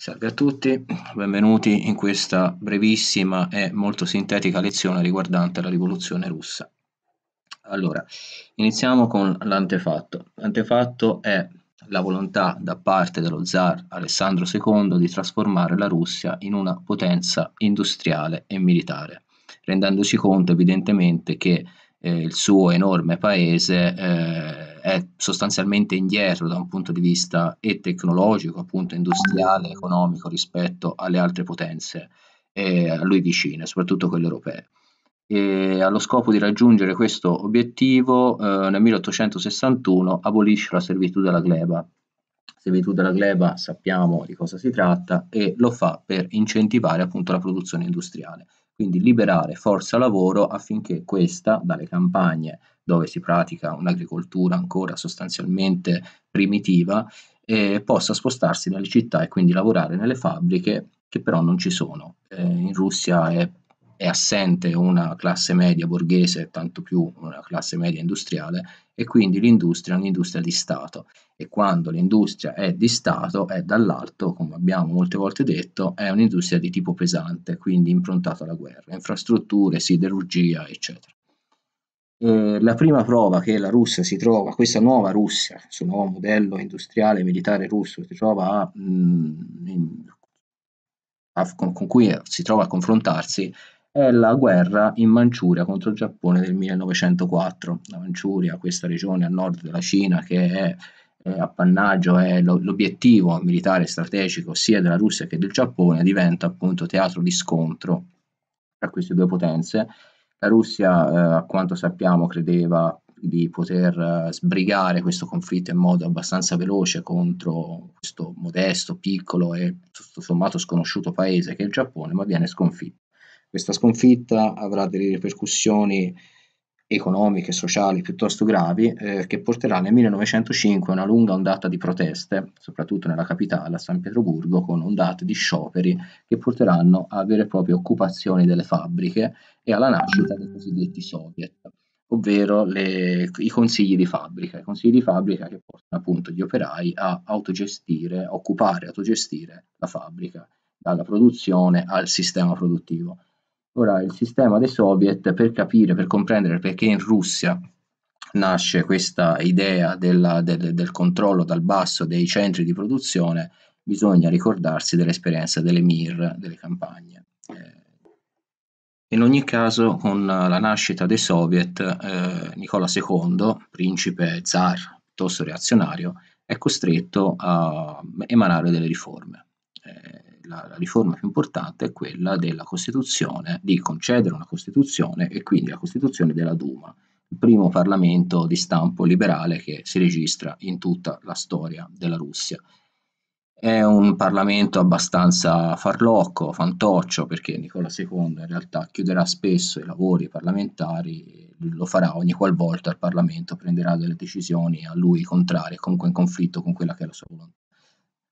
Salve a tutti, benvenuti in questa brevissima e molto sintetica lezione riguardante la rivoluzione russa. Allora, iniziamo con l'antefatto. L'antefatto è la volontà da parte dello zar Alessandro II di trasformare la Russia in una potenza industriale e militare, rendendoci conto evidentemente che eh, il suo enorme paese eh, è sostanzialmente indietro da un punto di vista e tecnologico, appunto industriale, economico rispetto alle altre potenze eh, a lui vicine, soprattutto quelle europee. E allo scopo di raggiungere questo obiettivo, eh, nel 1861 abolisce la servitù della gleba. Servitù della gleba sappiamo di cosa si tratta e lo fa per incentivare appunto la produzione industriale quindi liberare forza lavoro affinché questa dalle campagne dove si pratica un'agricoltura ancora sostanzialmente primitiva eh, possa spostarsi nelle città e quindi lavorare nelle fabbriche che però non ci sono. Eh, in Russia è è assente una classe media borghese tanto più una classe media industriale e quindi l'industria è un'industria di Stato e quando l'industria è di Stato è dall'alto, come abbiamo molte volte detto, è un'industria di tipo pesante, quindi improntata alla guerra, infrastrutture, siderurgia, eccetera. Eh, la prima prova che la Russia si trova, questa nuova Russia, questo nuovo modello industriale militare russo si trova a, mh, mm, in, a, con, con cui si trova a confrontarsi è la guerra in Manciuria contro il Giappone del 1904. La Manciuria, questa regione a nord della Cina che è appannaggio è l'obiettivo militare strategico sia della Russia che del Giappone, diventa appunto teatro di scontro tra queste due potenze. La Russia, eh, a quanto sappiamo, credeva di poter eh, sbrigare questo conflitto in modo abbastanza veloce contro questo modesto, piccolo e tutto sommato sconosciuto paese che è il Giappone, ma viene sconfitta. Questa sconfitta avrà delle ripercussioni economiche e sociali piuttosto gravi eh, che porterà nel 1905 a una lunga ondata di proteste, soprattutto nella capitale, a San Pietroburgo, con ondate di scioperi che porteranno a vere e proprie occupazioni delle fabbriche e alla nascita dei cosiddetti soviet, ovvero le, i consigli di fabbrica, i consigli di fabbrica che portano appunto gli operai a autogestire, a occupare, autogestire la fabbrica, dalla produzione al sistema produttivo. Ora, il sistema dei soviet, per capire, per comprendere perché in Russia nasce questa idea della, del, del, controllo dal basso dei centri di produzione, bisogna ricordarsi dell'esperienza delle MIR, delle campagne. Eh, in ogni caso, con la nascita dei soviet, eh, Nicola II, principe zar piuttosto reazionario, è costretto a emanare delle riforme. Eh, la, la riforma più importante è quella della Costituzione, di concedere una Costituzione e quindi la Costituzione della Duma, il primo Parlamento di stampo liberale che si registra in tutta la storia della Russia. È un Parlamento abbastanza farlocco, fantoccio, perché Nicola II in realtà chiuderà spesso i lavori parlamentari, lo farà ogni qualvolta il Parlamento prenderà delle decisioni a lui contrarie, comunque in conflitto con quella che è la sua volontà.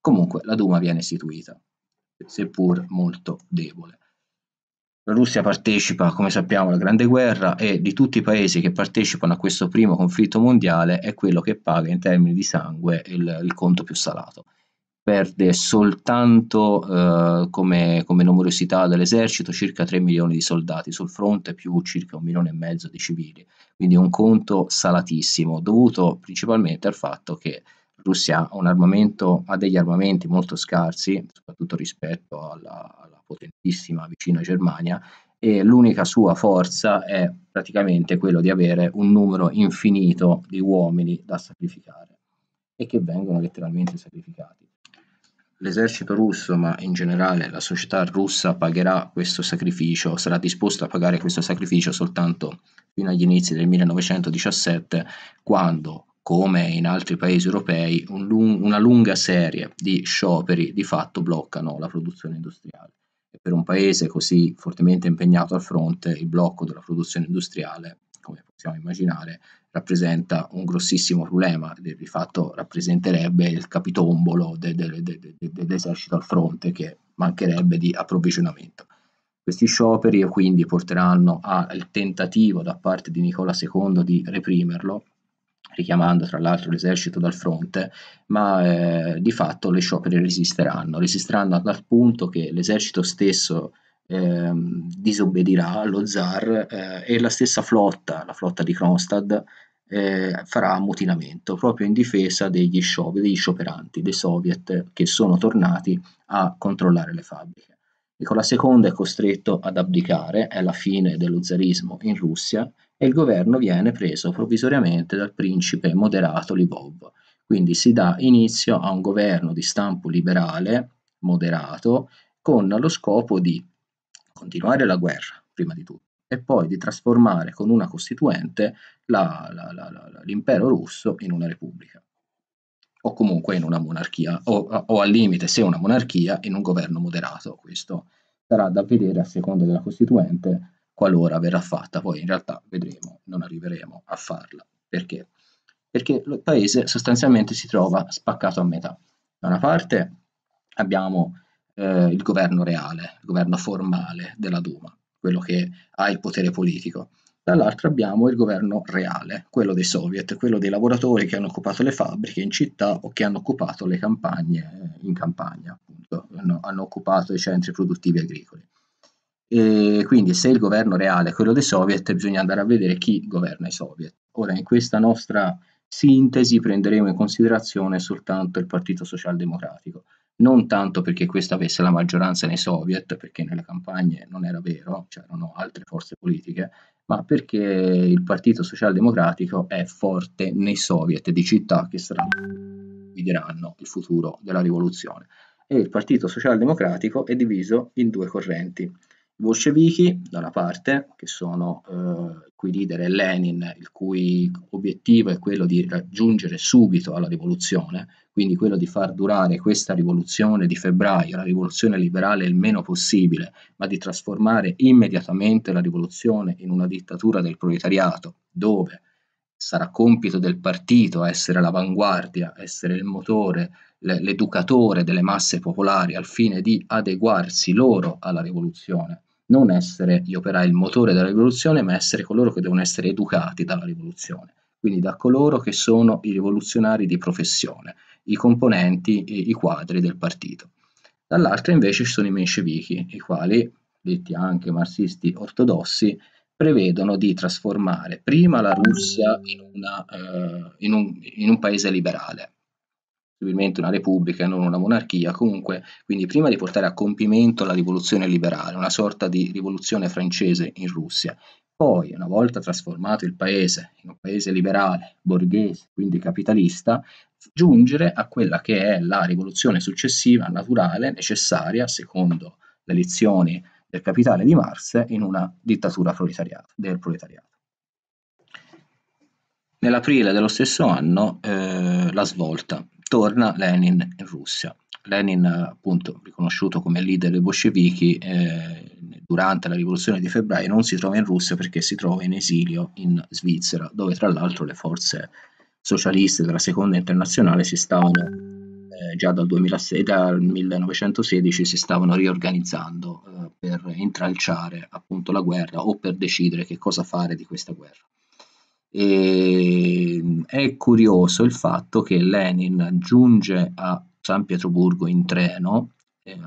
Comunque la Duma viene istituita seppur molto debole. La Russia partecipa, come sappiamo, alla Grande Guerra e di tutti i paesi che partecipano a questo primo conflitto mondiale è quello che paga in termini di sangue il, il conto più salato. Perde soltanto eh, come, come numerosità dell'esercito circa 3 milioni di soldati sul fronte più circa un milione e mezzo di civili, quindi un conto salatissimo dovuto principalmente al fatto che Russia ha un armamento, ha degli armamenti molto scarsi, soprattutto rispetto alla, alla potentissima vicina Germania, e l'unica sua forza è praticamente quello di avere un numero infinito di uomini da sacrificare e che vengono letteralmente sacrificati. L'esercito russo, ma in generale la società russa, pagherà questo sacrificio, sarà disposto a pagare questo sacrificio soltanto fino agli inizi del 1917, quando come in altri paesi europei, un lung- una lunga serie di scioperi di fatto bloccano la produzione industriale. E per un paese così fortemente impegnato al fronte, il blocco della produzione industriale, come possiamo immaginare, rappresenta un grossissimo problema, di fatto rappresenterebbe il capitombolo de- de- de- dell'esercito al fronte che mancherebbe di approvvigionamento. Questi scioperi quindi porteranno al tentativo da parte di Nicola II di reprimerlo, richiamando tra l'altro l'esercito dal fronte, ma eh, di fatto le sciopere resisteranno, resisteranno al punto che l'esercito stesso eh, disobbedirà allo zar eh, e la stessa flotta, la flotta di Kronstadt, eh, farà ammutinamento proprio in difesa degli, sciop- degli scioperanti, dei soviet che sono tornati a controllare le fabbriche. Nicola II è costretto ad abdicare, è la fine dello zarismo in Russia e il governo viene preso provvisoriamente dal principe moderato Libob. Quindi si dà inizio a un governo di stampo liberale moderato con lo scopo di continuare la guerra, prima di tutto, e poi di trasformare con una costituente la, la, la, l'impero russo in una repubblica, o comunque in una monarchia, o, o al limite, se una monarchia, in un governo moderato. Questo sarà da vedere a seconda della costituente qualora verrà fatta, poi in realtà vedremo, non arriveremo a farla. Perché? Perché il paese sostanzialmente si trova spaccato a metà. Da una parte abbiamo eh, il governo reale, il governo formale della Duma, quello che ha il potere politico. Dall'altra abbiamo il governo reale, quello dei soviet, quello dei lavoratori che hanno occupato le fabbriche in città o che hanno occupato le campagne eh, in campagna, appunto, hanno, hanno occupato i centri produttivi agricoli. E quindi se il governo reale è quello dei soviet, bisogna andare a vedere chi governa i soviet. Ora, in questa nostra sintesi prenderemo in considerazione soltanto il Partito Socialdemocratico, non tanto perché questo avesse la maggioranza nei soviet, perché nelle campagne non era vero, c'erano cioè altre forze politiche, ma perché il Partito Socialdemocratico è forte nei soviet di città che saranno, guideranno il futuro della rivoluzione. E il Partito Socialdemocratico è diviso in due correnti bolscevichi da una parte, che sono eh, il cui leader è Lenin, il cui obiettivo è quello di raggiungere subito alla rivoluzione, quindi quello di far durare questa rivoluzione di febbraio, la rivoluzione liberale il meno possibile, ma di trasformare immediatamente la rivoluzione in una dittatura del proletariato, dove sarà compito del partito essere l'avanguardia, essere il motore, l'educatore delle masse popolari al fine di adeguarsi loro alla rivoluzione. Non essere gli operai il motore della rivoluzione, ma essere coloro che devono essere educati dalla rivoluzione, quindi da coloro che sono i rivoluzionari di professione, i componenti e i quadri del partito. Dall'altra invece ci sono i menscevichi, i quali, detti anche marxisti ortodossi, prevedono di trasformare prima la Russia in, una, eh, in, un, in un paese liberale, probabilmente una repubblica e non una monarchia, comunque, quindi prima di portare a compimento la rivoluzione liberale, una sorta di rivoluzione francese in Russia. Poi, una volta trasformato il paese in un paese liberale, borghese, quindi capitalista, giungere a quella che è la rivoluzione successiva, naturale, necessaria, secondo le lezioni del capitale di Marx, in una dittatura proletariato, del proletariato. Nell'aprile dello stesso anno eh, la svolta, torna Lenin in Russia. Lenin, appunto, riconosciuto come leader dei bolscevichi, eh, durante la rivoluzione di febbraio non si trova in Russia perché si trova in esilio in Svizzera, dove tra l'altro le forze socialiste della seconda internazionale si stavano eh, già dal, 2006, eh, dal 1916 si stavano riorganizzando eh, per intralciare appunto la guerra o per decidere che cosa fare di questa guerra. E ehm, è curioso il fatto che Lenin giunge a San Pietroburgo in treno, eh,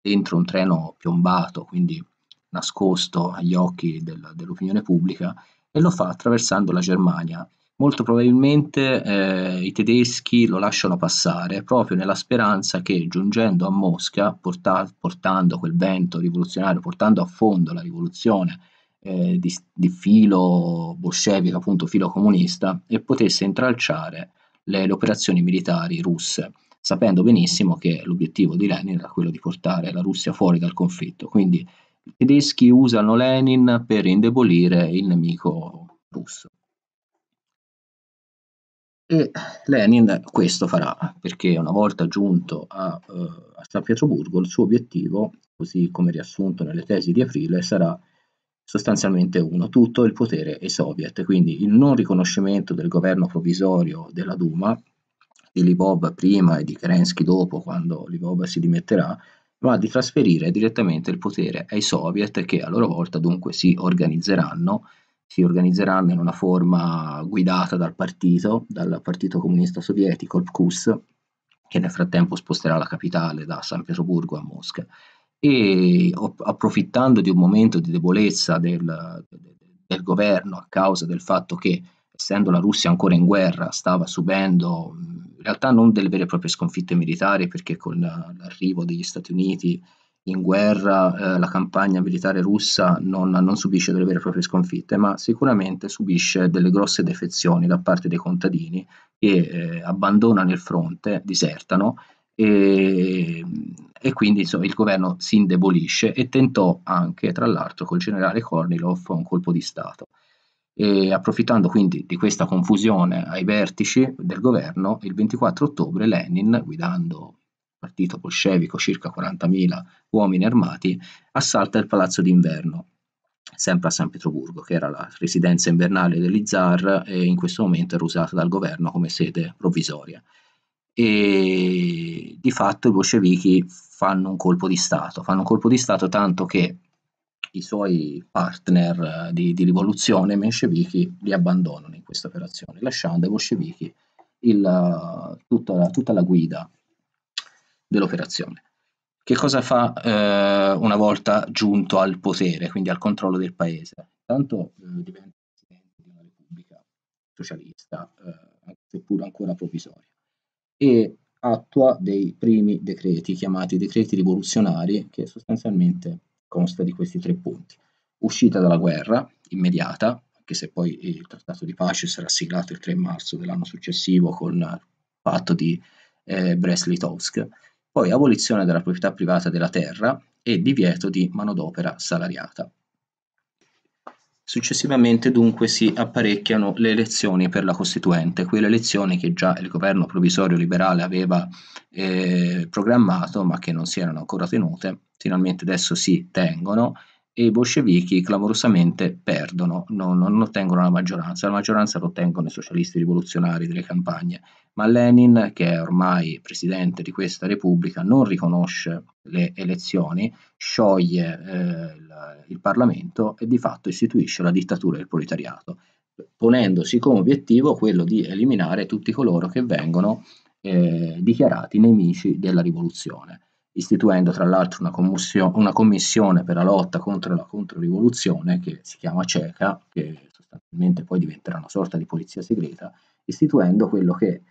dentro un treno piombato, quindi nascosto agli occhi del, dell'opinione pubblica, e lo fa attraversando la Germania. Molto probabilmente eh, i tedeschi lo lasciano passare proprio nella speranza che giungendo a Mosca, porta- portando quel vento rivoluzionario, portando a fondo la rivoluzione eh, di, di, filo bolscevico, appunto filo comunista, e potesse intralciare le, le operazioni militari russe, sapendo benissimo che l'obiettivo di Lenin era quello di portare la Russia fuori dal conflitto. Quindi i tedeschi usano Lenin per indebolire il nemico russo. E Lenin questo farà perché una volta giunto a, uh, a San Pietroburgo il suo obiettivo, così come riassunto nelle tesi di aprile, sarà sostanzialmente uno, tutto il potere ai soviet, quindi il non riconoscimento del governo provvisorio della Duma, di Libov prima e di Kerensky dopo, quando Libov si dimetterà, ma di trasferire direttamente il potere ai soviet che a loro volta dunque si organizzeranno, si organizzeranno in una forma guidata dal partito, dal Partito Comunista Sovietico, il PKUS, che nel frattempo sposterà la capitale da San Pietroburgo a Mosca e approfittando di un momento di debolezza del, del governo a causa del fatto che essendo la Russia ancora in guerra stava subendo in realtà non delle vere e proprie sconfitte militari perché con l'arrivo degli Stati Uniti in guerra eh, la campagna militare russa non, non, subisce delle vere e proprie sconfitte, ma sicuramente subisce delle grosse defezioni da parte dei contadini che eh, abbandonano il fronte, disertano e, ehm, e quindi insomma, il governo si indebolisce e tentò anche, tra l'altro, col generale Kornilov un colpo di Stato. E approfittando quindi di questa confusione ai vertici del governo, il 24 ottobre Lenin, guidando il partito bolscevico, circa 40.000 uomini armati, assalta il palazzo d'inverno, sempre a San Pietroburgo, che era la residenza invernale degli zar e in questo momento era usata dal governo come sede provvisoria e di fatto i bolscevichi fanno un colpo di Stato, fanno un colpo di Stato tanto che i suoi partner eh, di, di rivoluzione, i menscevichi, li abbandonano in questa operazione, lasciando ai bolscevichi il, eh, tutta, tutta, la guida dell'operazione. Che cosa fa eh, una volta giunto al potere, quindi al controllo del paese? Intanto eh, diventa presidente di una repubblica socialista, eh, seppur ancora provvisoria e attua dei primi decreti, chiamati decreti rivoluzionari, che sostanzialmente consta di questi tre punti. Uscita dalla guerra immediata, anche se poi il trattato di pace sarà siglato il 3 marzo dell'anno successivo con il patto di eh, Brest-Litovsk, poi abolizione della proprietà privata della terra e divieto di manodopera salariata. Successivamente dunque si apparecchiano le elezioni per la Costituente, quelle elezioni che già il governo provvisorio liberale aveva eh, programmato ma che non si erano ancora tenute, finalmente adesso si tengono e i bolscevichi clamorosamente perdono, non, non, ottengono la maggioranza, la maggioranza la ottengono i socialisti rivoluzionari delle campagne, ma Lenin, che è ormai presidente di questa repubblica, non riconosce le elezioni, scioglie eh, il, il Parlamento e di fatto istituisce la dittatura del proletariato, ponendosi come obiettivo quello di eliminare tutti coloro che vengono eh, dichiarati nemici della rivoluzione istituendo tra l'altro una, una, commissione per la lotta contro la controrivoluzione che si chiama CECA, che sostanzialmente poi diventerà una sorta di polizia segreta, istituendo quello che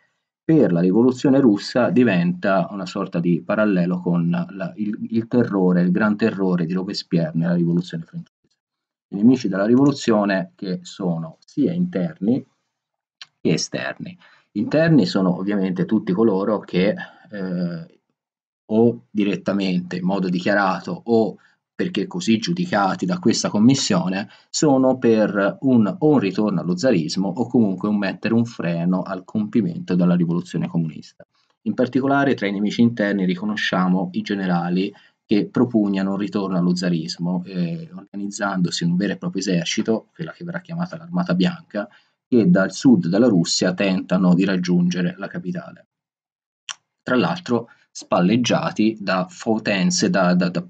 per la rivoluzione russa diventa una sorta di parallelo con la, il, il, terrore, il gran terrore di Robespierre nella rivoluzione francese. I nemici della rivoluzione che sono sia interni che esterni. Interni sono ovviamente tutti coloro che eh, o direttamente in modo dichiarato o perché così giudicati da questa commissione, sono per un, o un ritorno allo zarismo o comunque un mettere un freno al compimento della rivoluzione comunista. In particolare tra i nemici interni riconosciamo i generali che propugnano un ritorno allo zarismo, eh, organizzandosi un vero e proprio esercito, quella che verrà chiamata l'Armata Bianca, che dal sud della Russia tentano di raggiungere la capitale. Tra l'altro, spalleggiati da potenze, da, da, da,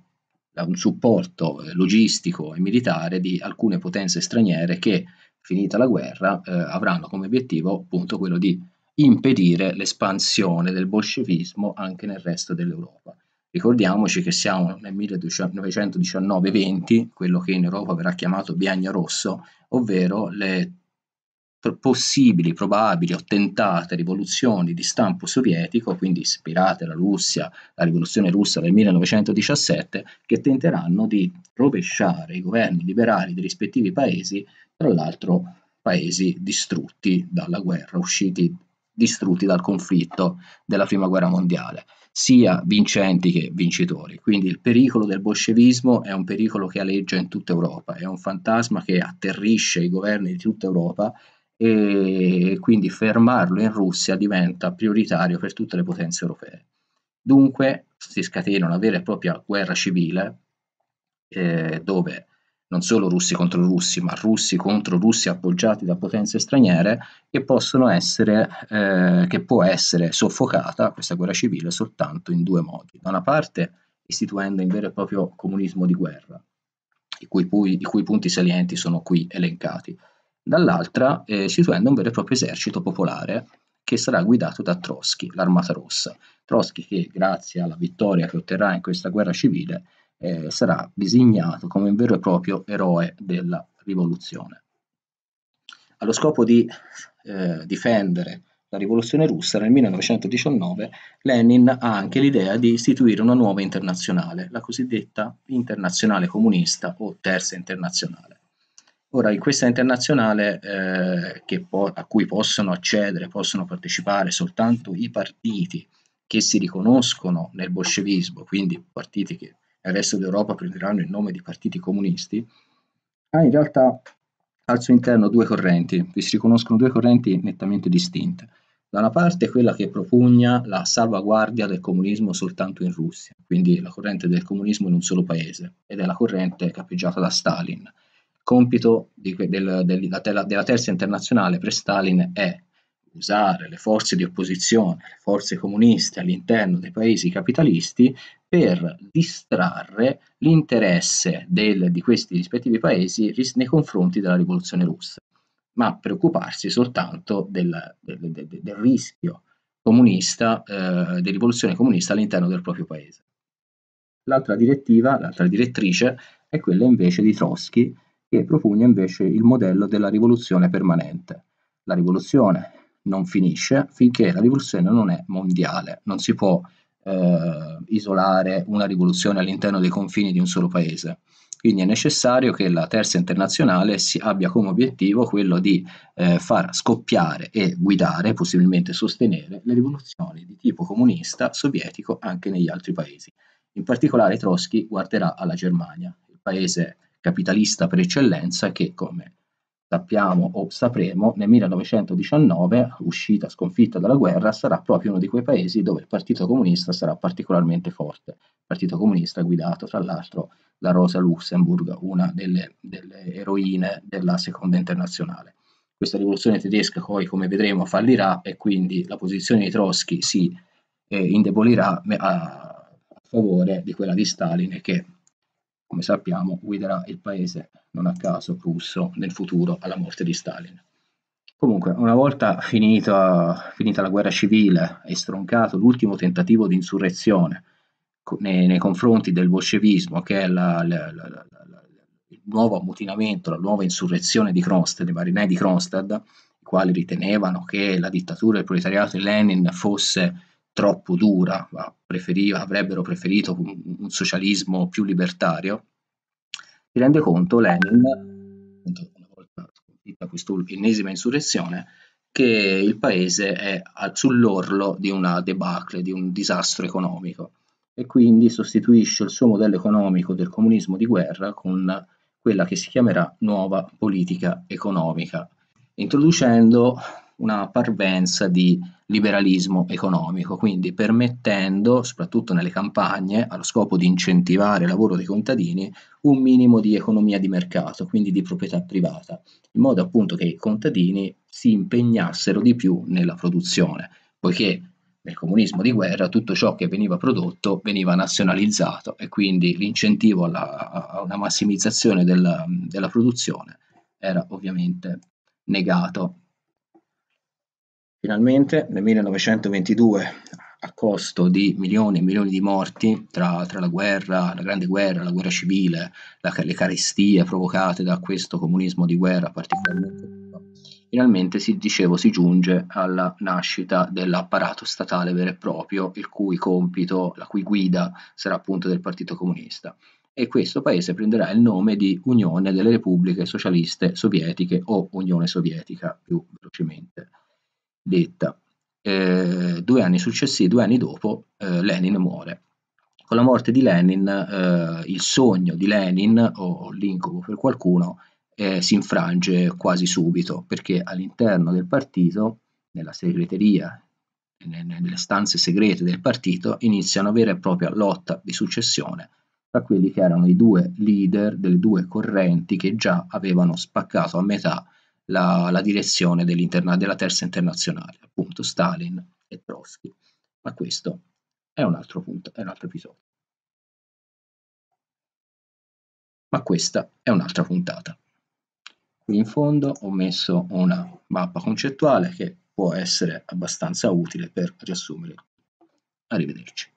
da un supporto eh, logistico e militare di alcune potenze straniere che, finita la guerra, eh, avranno come obiettivo appunto quello di impedire l'espansione del bolscevismo anche nel resto dell'Europa. Ricordiamoci che siamo nel 1919-20, quello che in Europa verrà chiamato Biagno rosso, ovvero le possibili, probabili o tentate rivoluzioni di stampo sovietico, quindi ispirate alla Russia, alla rivoluzione russa del 1917, che tenteranno di rovesciare i governi liberali dei rispettivi paesi, tra l'altro paesi distrutti dalla guerra, usciti distrutti dal conflitto della prima guerra mondiale, sia vincenti che vincitori. Quindi il pericolo del bolscevismo è un pericolo che aleggia in tutta Europa, è un fantasma che atterrisce i governi di tutta Europa e quindi fermarlo in Russia diventa prioritario per tutte le potenze europee. Dunque si scatena una vera e propria guerra civile eh, dove non solo russi contro russi, ma russi contro russi appoggiati da potenze straniere, che, essere, eh, che può essere soffocata, questa guerra civile, soltanto in due modi. Da una parte istituendo un vero e proprio comunismo di guerra, i cui, i cui punti salienti sono qui elencati, dall'altra eh, istituendo un vero e proprio esercito popolare che sarà guidato da Trotsky, l'Armata Rossa. Trotsky che grazie alla vittoria che otterrà in questa guerra civile eh, sarà disegnato come un vero e proprio eroe della rivoluzione. Allo scopo di eh, difendere la rivoluzione russa, nel 1919 Lenin ha anche l'idea di istituire una nuova internazionale, la cosiddetta internazionale comunista o terza internazionale. Ora, in questa internazionale eh, po- a cui possono accedere, possono partecipare soltanto i partiti che si riconoscono nel bolscevismo, quindi partiti che nel resto d'Europa prenderanno il nome di partiti comunisti, ha in realtà al suo interno due correnti, vi si riconoscono due correnti nettamente distinte. Da una parte quella che propugna la salvaguardia del comunismo soltanto in Russia, quindi la corrente del comunismo in un solo paese, ed è la corrente capeggiata da Stalin compito di, del, del, della, della terza internazionale pre-Stalin è usare le forze di opposizione, le forze comuniste all'interno dei paesi capitalisti per distrarre l'interesse del, di questi rispettivi paesi nei confronti della rivoluzione russa, ma preoccuparsi soltanto del, del, del, del rischio comunista, eh, di rivoluzione comunista all'interno del proprio paese. L'altra direttiva, l'altra direttrice è quella invece di Trotsky, che propugna invece il modello della rivoluzione permanente. La rivoluzione non finisce finché la rivoluzione non è mondiale, non si può eh, isolare una rivoluzione all'interno dei confini di un solo paese. Quindi è necessario che la terza internazionale abbia come obiettivo quello di eh, far scoppiare e guidare, possibilmente sostenere, le rivoluzioni di tipo comunista sovietico anche negli altri paesi. In particolare Trotsky guarderà alla Germania, il paese capitalista per eccellenza che, come sappiamo o sapremo, nel 1919, uscita sconfitta dalla guerra, sarà proprio uno di quei paesi dove il Partito Comunista sarà particolarmente forte. Il Partito Comunista guidato, tra l'altro, da Rosa Luxemburg, una delle, delle eroine della Seconda Internazionale. Questa rivoluzione tedesca poi, come vedremo, fallirà e quindi la posizione di Trotsky si eh, indebolirà a favore di quella di Stalin che come sappiamo, guiderà il paese, non a caso, russo nel futuro alla morte di Stalin. Comunque, una volta finita, finita la guerra civile e stroncato l'ultimo tentativo di insurrezione nei, nei confronti del bolscevismo, che è la, la, la, il nuovo ammutinamento, la nuova insurrezione di Kronstadt, dei marinai di Kronstadt, i quali ritenevano che la dittatura del proletariato di Lenin fosse troppo dura, ma preferiva, avrebbero preferito un, un, socialismo più libertario, si rende conto Lenin, una volta sconfitta quest'ennesima insurrezione, che il paese è sull'orlo di una debacle, di un disastro economico e quindi sostituisce il suo modello economico del comunismo di guerra con quella che si chiamerà nuova politica economica, introducendo una parvenza di liberalismo economico, quindi permettendo, soprattutto nelle campagne, allo scopo di incentivare il lavoro dei contadini, un minimo di economia di mercato, quindi di proprietà privata, in modo appunto che i contadini si impegnassero di più nella produzione, poiché nel comunismo di guerra tutto ciò che veniva prodotto veniva nazionalizzato e quindi l'incentivo alla, a una massimizzazione della, della produzione era ovviamente negato Finalmente nel 1922, a costo di milioni e milioni di morti tra, tra la guerra, la Grande Guerra, la guerra civile, la, le carestie provocate da questo comunismo di guerra particolarmente finalmente si, dicevo, si giunge alla nascita dell'apparato statale vero e proprio, il cui compito, la cui guida sarà appunto del Partito Comunista. E questo paese prenderà il nome di Unione delle Repubbliche Socialiste Sovietiche o Unione Sovietica più velocemente detta. Eh, due anni successivi, due anni dopo, eh, Lenin muore. Con la morte di Lenin, eh, il sogno di Lenin, o l'incubo per qualcuno, eh, si infrange quasi subito, perché all'interno del partito, nella segreteria, nelle stanze segrete del partito, inizia una vera e propria lotta di successione tra quelli che erano i due leader delle due correnti che già avevano spaccato a metà la, la direzione della terza internazionale, appunto Stalin e Trotsky. Ma questo è un altro punto, è un altro episodio. Ma questa è un'altra puntata. Qui in fondo ho messo una mappa concettuale che può essere abbastanza utile per riassumere. Arrivederci.